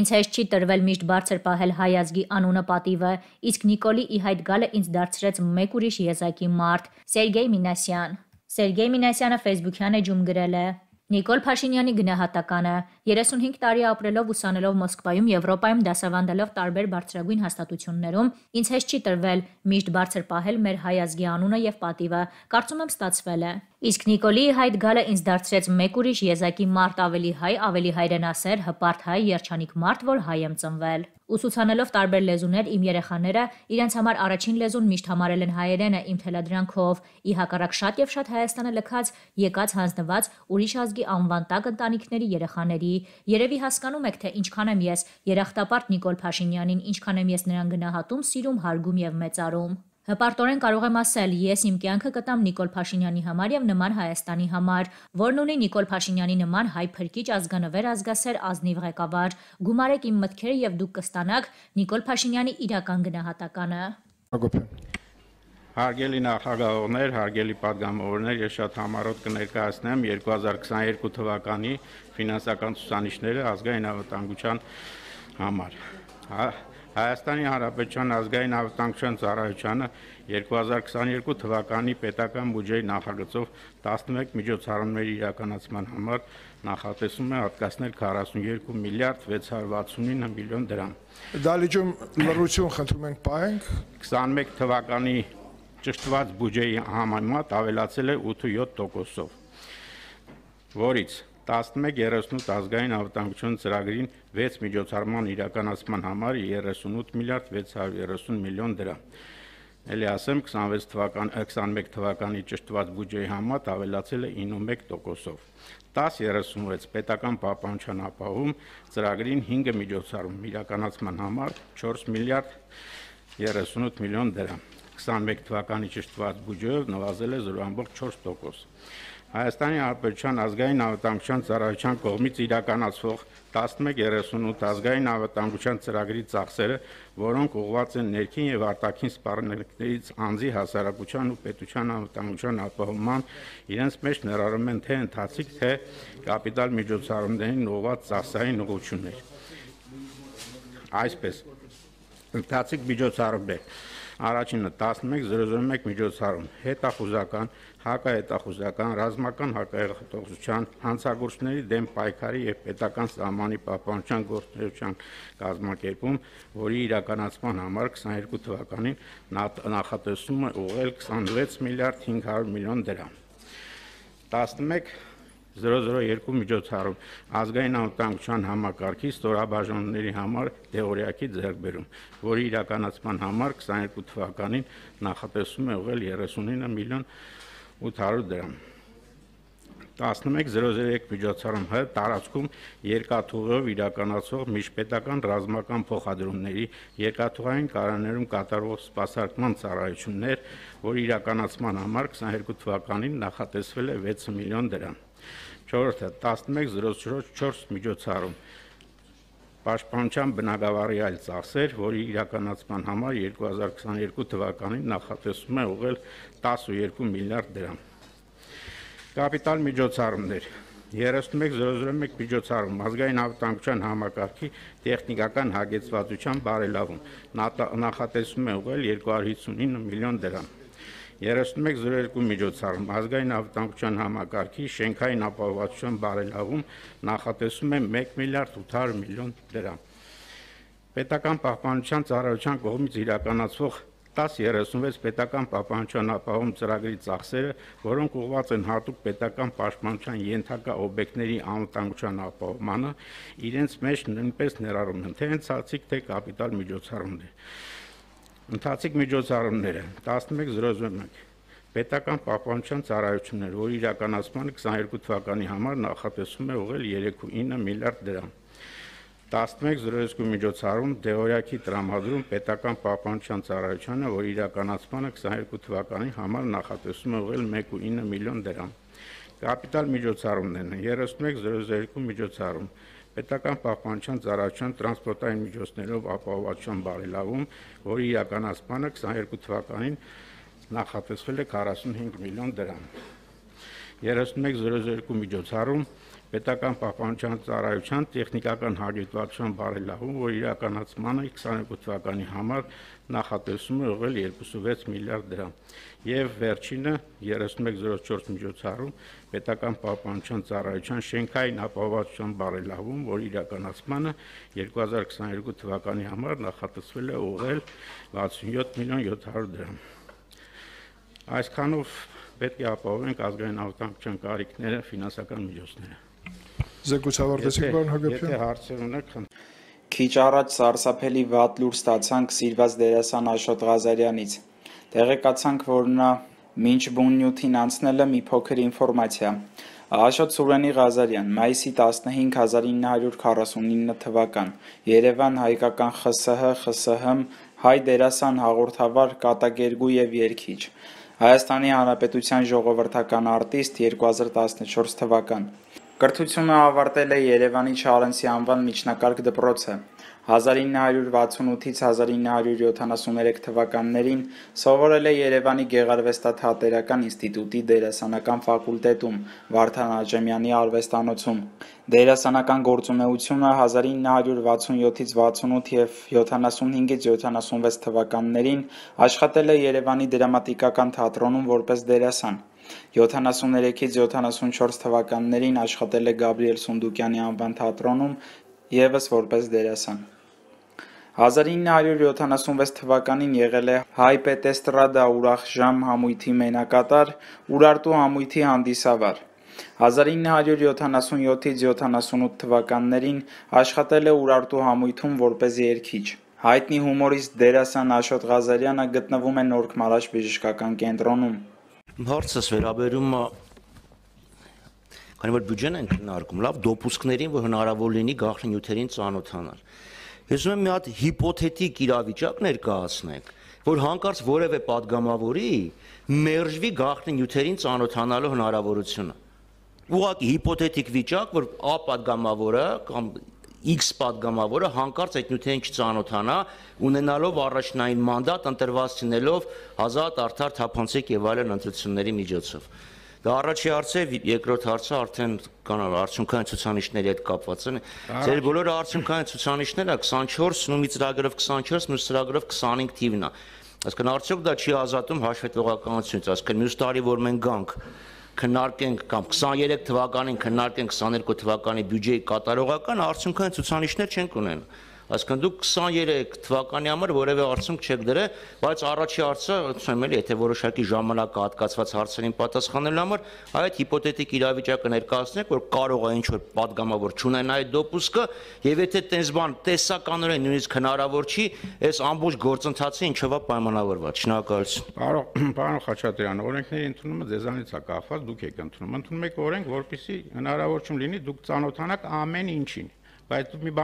Ինձ հեշտ չի տրվել միշտ բարձր պահել հայ ազգի անունը պատիվը, իսկ Նիկոլի ի հայտ գալը ինձ դարձրեց մեկ ուրիշ եզակի մարդ՝ Սերգեյ Մինասյան։ Սերգեյ Մինասյանը Facebook-յան էջում գրել է. Նիկոլ Փաշինյանի գնահատականը 35 տարի ապրելով ուսանելով Մոսկվայում, Եվրոպայում դասավանդելով տարբեր բարձրագույն հաստատություններում, ինձ հեշտ չի տրվել միշտ բարձր պահել մեր հայ ազգի անունը եւ պատիվը։ Կարծում եմ ստացվել է։ Իսկ Նիկոլիի հայտ գալը ինձ դարձրեց մեկ ուրիշ եզակի մարդ ավելի հայ, ավելի հայրենասեր, հպարտ հայ, երջանիկ մարդ, որ հայ եմ ծնվել։ Ուսուսանելով տարբեր լեզուներ, իմ երեխաները իրենց համար առաջին լեզուն միշտ համարել են հայերենը իմ թելադրանքով։ Ի հակառակ շատ եւ շատ Հայաստանը լքած, եկած հանձնված ուրիշ ազգի անվան տակ ընտանիքների երեխաների։ Երևի հասկանում եք, թե ինչքան եմ ես երախտապարտ Նիկոլ Փաշինյանին, ինչքան եմ ես նրան գնահատում, սիրում, հարգում եւ մեծարում։ Հպարտորեն կարող եմ ասել, ես իմ կյանքը կտամ Նիկոլ Փաշինյանի համար եւ նման Հայաստանի համար, որն ունի Նիկոլ Փաշինյանի նման հայ փրկիչ ազգանվեր ազգասեր ազնիվ ղեկավար։ Գումարեք իմ մտքերը եւ դուք կստանաք Նիկոլ Փաշինյանի իրական գնահատականը։ Ագոփյան։ Հարգելի նախագահողներ, հարգելի падգամավորներ, ես շատ համառոտ կներկայացնեմ 2022 թվականի ֆինանսական ցուցանիշները ազգային անվտանգության համար։ Հա Հայաստանի Հանրապետության ազգային հավատանքչյան ծառայությանը 2022 թվականի պետական բյուջեի նախագծով 11 միջոցառումների իրականացման համար նախատեսում է հատկացնել 42 միլիարդ 669 միլիոն դրամ։ Դալիճում լրություն խնդրում ենք պահենք 21 թվականի ճշտված բյուջեի համեմատ ավելացել է 8.7%-ով, որից 11-38 ազգային ավտանգություն ծրագրին 6 միջոցառման իրականացման համար 38 միլիարդ 630 միլիոն դրամ։ Էլի ասեմ 26 թվական 21 թվականի ճշտված բյուջեի համար ավելացել է 91%-ով։ 1036 պետական պահպանության ապահում ծրագրին 5 միջոցառում իրականացման համար 4 միլիարդ 38 միլիոն դրամ։ 21 թվականի ճշտված բյուջեով նվազել է 0.4%։ Հայաստանի Հանրապետության ազգային անվտանգության ծառայության կողմից իրականացվող 1138 ազգային անվտանգության ծրագրի ծախսերը, որոնք ուղղված են ներքին եւ արտաքին սպառնալիքներից անձի հասարակության ու պետության անվտանգության ապահովման, իրենց մեջ ներառում են թե ընթացիկ, թե կապիտալ միջոցառումներին ուղղված ծախսային ուղղություններ։ Այսպես, ընթացիկ միջոցառումներ առաջինը 11001 միջոցառում հետախուզական, հակահետախուզական, ռազմական հակահեղափոխության հանցագործների դեմ պայքարի եւ պետական սահմանի պահպանության գործունեության կազմակերպում, որի իրականացման համար 22 թվականին նախատեսում է ուղղել 26 միլիարդ 500 միլիոն դրամ։ 11 002 միջոցառում ազգային անվտանգության համակարգի ստորաբաժանումների համար դեղորիակի ձեռքբերում, որի իրականացման համար 22 թվականին նախատեսում է ուղղել 39 միլիոն 800 դրամ։ 11.003 միջոցառում հ տարածքում երկաթուղով իրականացող միջպետական ռազմական փոխադրումների երկաթուղային կարաներում կատարվող սպասարկման ծառայություններ, որ իրականացման համար 22 թվականին նախատեսվել է 6 միլիոն դրամ։ 11.004 4-ը 1104 միջոցառում Պաշտպանության բնակավարի այլ ծախսեր, որի իրականացման համար 2022 թվականին նախատեսվում է ուղղել 12 միլիարդ դրամ։ Կապիտալ միջոցառումներ 31001 միջոցառում ազգային հավատամության համակարգի տեխնիկական հագեցվածության բարելավում նախատեսվում է ուղղել 259 միլիոն դրամ։ 3102 միջոցառում ազգային ավտանգության համակարգի շենքային ապահովation բարելավում նախատեսում է 1 միլիարդ 800 միլիոն դրամ։ Պետական պահպանության ծառայության կողմից իրականացվող 1036 պետական պահպանության ապահովում ծրագրի ծախսերը, որոնք ուղղված են հատուկ պետական պաշտպանության ենթակա օբյեկտների անվտանգության ապահովմանը, իրենց մեջ նույնպես ներառում են թե հենց հացիկ, թե կապիտալ միջոցառումներ։ Ընթացիկ միջոցառումները 11:01 Պետական պահպանության ծառայություններ, որի իրականացմանը 22 թվականի համար նախատեսվում է ուղղել 3.9 միլիարդ դրամ։ 11:02 միջոցառում Դեորյակի տրամադրում պետական պահպանության ծառայությանը, որի իրականացմանը 22 թվականի համար նախատեսվում է ուղղել 1.9 միլիոն դրամ։ Կապիտալ միջոցառումներն 31:02 միջոցառում պետական պահպանության ծառայության տրանսպորտային միջոցներով ապահովության բարելավում, որի իրականացմանը 22 թվականին նախատեսվել է 45 միլիոն դրամ։ 3102 միջոցառում պետական պահպանության ծառայության տեխնիկական հագեցվածության բարելավում, որ իրականացմանը 22 թվականի համար նախատեսում է ուղղել 26 միլիարդ դրամ։ Եվ վերջինը 3104 միջոցառում պետական պահպանության ծառայության շենքային ապահովվածության բարելավում, որ իրականացմանը 2022 թվականի համար նախատեսվել է ուղղել 67 միլիոն 700 դրամ։ Այսքանով պետք է ապահովենք ազգային անվտանգության կարիքները, ֆինանսական միջոցները։ Զեկույց ավարտեցիք պարոն Հակոբյան։ Եթե հարցեր ունեք, Քիչ առաջ սարսափելի վատ լուր ստացանք սիրված դերասան Աշոտ Ղազարյանից։ Տեղեկացանք, որ նա մինչ բունյութին անցնելը մի փոքր ինֆորմացիա։ Աշոտ Սուրենի Ղազարյան, մայիսի 15 1949 թվական, Երևան հայկական ԽՍՀ, ԽՍՀՄ հայ դերասան հաղորդավար, կատակերգու եւ երգիչ։ Հայաստանի Հանրապետության ժողովրդական արտիստ 2014 թվական։ Կրթությունը ավարտել է Երևանի Չարենցի անվան միջնակարգ դպրոցը։ 1968-ից 1973 թվականներին սովորել է Երևանի Գեղարվեստաթատերական ինստիտուտի դերասանական ֆակուլտետում Վարդան Աջեմյանի արվեստանոցում։ Դերասանական գործունեությունը 1967-ից 68 եւ 75-ից 76 թվականներին աշխատել է Երևանի դրամատիկական թատրոնում որպես դերասան։ 73-ից 74 թվականներին աշխատել է Գաբրիել Սունդուկյանի անվան թատրոնում եւս որպես դերասան։ 1976 թվականին եղել է Հայ պետեստրադա ուրախ ժամ համույթի մենակատար, Ուրարտու համույթի հանդիսավար։ 1977-ից 78 թվականներին աշխատել է Ուրարտու համույթում որպես երգիչ։ Հայտնի հումորիստ դերասան Աշոտ Ղազարյանը գտնվում է Նորք Մարաշ բժշկական կենտրոնում։ Հարցս վերաբերում է քանի որ բյուջեն են քննարկում, լավ դոպուսկներին, որ հնարավոր լինի գաղտնիյութերին ծանոթանալ։ Ես ուզում եմ մի հատ հիպոթետիկ իրավիճակ ներկայացնենք, որ հանկարծ որևէ падգամավորի մերժվի գաղտնիյութերին ծանոթանալու հնարավորությունը։ Ուղղակի հիպոթետիկ վիճակ, որ ապադգամավորը կամ X падգամավորը հանկարծ այդ նյութերին չծանոթանա, ունենալով առաջնային մանդատ, ընտրված ցնելով ազատ, արդար, թափանցիկ եւ այլն ընտրությունների միջոցով։ Դա առաջի հարցը, երկրորդ հարցը արդեն կանալ արդյունքային ցուցանիշների հետ կապված են։ Ձեր բոլոր արդյունքային ցուցանիշները 24 նումի ծրագրով 24, մյուս ծրագրով 25 թիվն է։ Այսինքն արդյոք դա չի ազատում հաշվետվողականությունից, այսինքն մյուս տարի որ մենք գանք քննարկենք կամ 23 թվականին քննարկենք 22 թվականի բյուջեի կատարողական, արդյունքային ցուցանիշներ չենք ունենում Այսինքն դուք 23 թվականի համար որևէ արդյունք չեք դրել, բայց առաջի հարցը, ասեմ էլի, եթե որոշակի ժամանակ հատկացված հարցերին պատասխանելու համար, այդ հիպոթետիկ իրավիճակը ներկայացնեք, որ կարող է ինչ որ падգամավոր չունեն այդ դոպուսկը, եւ եթե տենց բան տեսականորեն նույնիսկ հնարավոր չի, այս ամբողջ գործընթացը ինչով է պայմանավորված։ Շնորհակալություն։ Պարոն, պարոն Խաչատրյան, օրենքների ընդունումը դեզանից է կախված, դուք եք ընդունում, ընդունում եք օրենք, որպիսի հնարավոր չուն լինի դուք ծանոթանաք ամեն ինչին, բայց մի